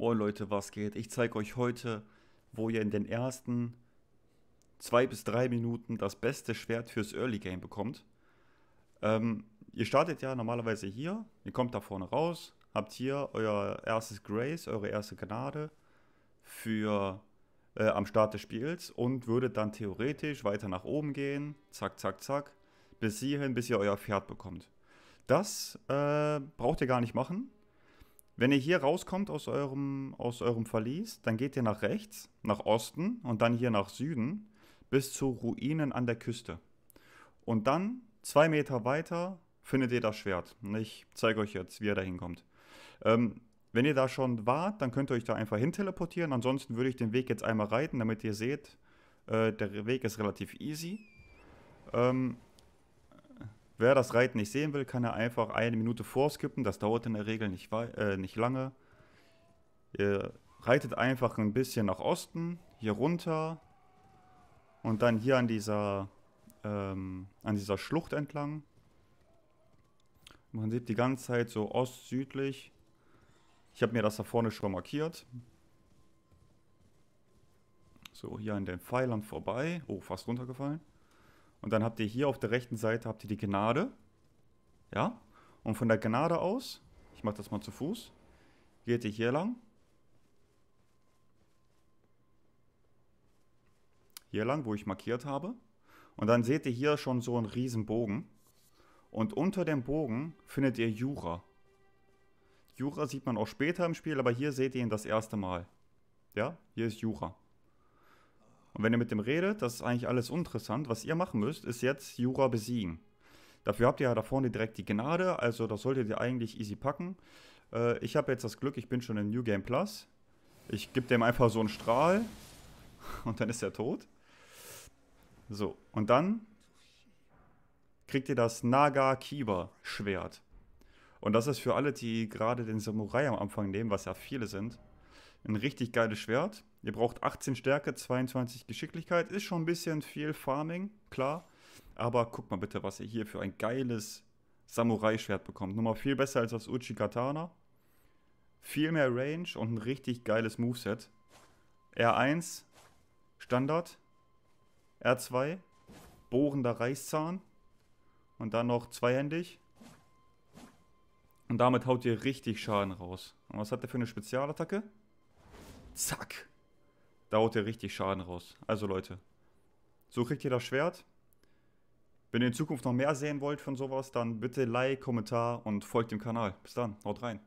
Moin Leute, was geht? Ich zeige euch heute, wo ihr in den ersten zwei bis drei Minuten das beste Schwert fürs Early Game bekommt. Ähm, ihr startet ja normalerweise hier, ihr kommt da vorne raus, habt hier euer erstes Grace, eure erste Gnade für äh, am Start des Spiels und würdet dann theoretisch weiter nach oben gehen, zack, zack, zack, bis hierhin, bis ihr euer Pferd bekommt. Das äh, braucht ihr gar nicht machen, wenn ihr hier rauskommt aus eurem, aus eurem Verlies, dann geht ihr nach rechts, nach Osten und dann hier nach Süden bis zu Ruinen an der Küste. Und dann, zwei Meter weiter, findet ihr das Schwert. ich zeige euch jetzt, wie ihr da hinkommt. Ähm, wenn ihr da schon wart, dann könnt ihr euch da einfach hin teleportieren. Ansonsten würde ich den Weg jetzt einmal reiten, damit ihr seht, äh, der Weg ist relativ easy. Ähm, Wer das Reiten nicht sehen will, kann er einfach eine Minute vorskippen. Das dauert in der Regel nicht, äh, nicht lange. Ihr reitet einfach ein bisschen nach Osten, hier runter und dann hier an dieser, ähm, an dieser Schlucht entlang. Man sieht die ganze Zeit so ost-südlich. Ich habe mir das da vorne schon markiert. So, hier an den Pfeilern vorbei. Oh, fast runtergefallen. Und dann habt ihr hier auf der rechten Seite habt ihr die Gnade. Ja? Und von der Gnade aus, ich mache das mal zu Fuß, geht ihr hier lang. Hier lang, wo ich markiert habe. Und dann seht ihr hier schon so einen riesen Bogen. Und unter dem Bogen findet ihr Jura. Jura sieht man auch später im Spiel, aber hier seht ihr ihn das erste Mal. Ja, hier ist Jura. Und wenn ihr mit dem redet, das ist eigentlich alles uninteressant. Was ihr machen müsst, ist jetzt Jura besiegen. Dafür habt ihr ja da vorne direkt die Gnade, also das solltet ihr eigentlich easy packen. Äh, ich habe jetzt das Glück, ich bin schon in New Game Plus. Ich gebe dem einfach so einen Strahl und dann ist er tot. So, und dann kriegt ihr das Naga Kiba Schwert. Und das ist für alle, die gerade den Samurai am Anfang nehmen, was ja viele sind, ein richtig geiles Schwert. Ihr braucht 18 Stärke, 22 Geschicklichkeit. Ist schon ein bisschen viel Farming, klar. Aber guck mal bitte, was ihr hier für ein geiles Samurai-Schwert bekommt. Nur mal viel besser als das Uchi Katana. Viel mehr Range und ein richtig geiles Moveset. R1, Standard. R2, bohrender Reißzahn. Und dann noch zweihändig. Und damit haut ihr richtig Schaden raus. Und was hat der für eine Spezialattacke? Zack. Da haut ihr richtig Schaden raus. Also Leute, so kriegt ihr das Schwert. Wenn ihr in Zukunft noch mehr sehen wollt von sowas, dann bitte Like, Kommentar und folgt dem Kanal. Bis dann, haut rein.